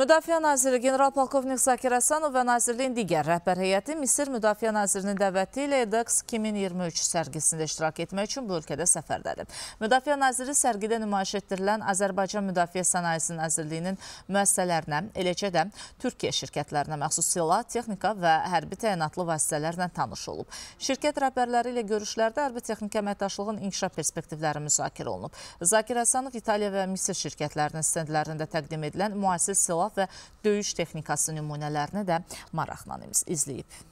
Müdafiə Naziri General Polkovnik Zakir Əsanov və Nazirliyin digər rəhbər heyəti Misir Müdafiə Nazirinin dəvəti ilə EDEX 2023 sərgisində iştirak etmək üçün bu ölkədə səfərdədir. Müdafiə Naziri sərgidə nümayiş etdirilən Azərbaycan Müdafiə Sənayesi Nazirliyinin müəssisələrinə, eləcə də Türkiyə şirkətlərinə məxsus silah, texnika və hərbi təyinatlı vasitələrlə tanış olub. Şirkət rəhbərləri ilə görüşlərdə hərbi texnika əməkdaşlığın inkişaf perspektivləri müzakirə olunub. Zakir Əsanov İtaliya və Misir şirkətlərinin stendlərində təqdim edilən müasir silah silah və döyüş texnikası nümunələrini də maraqla izləyib.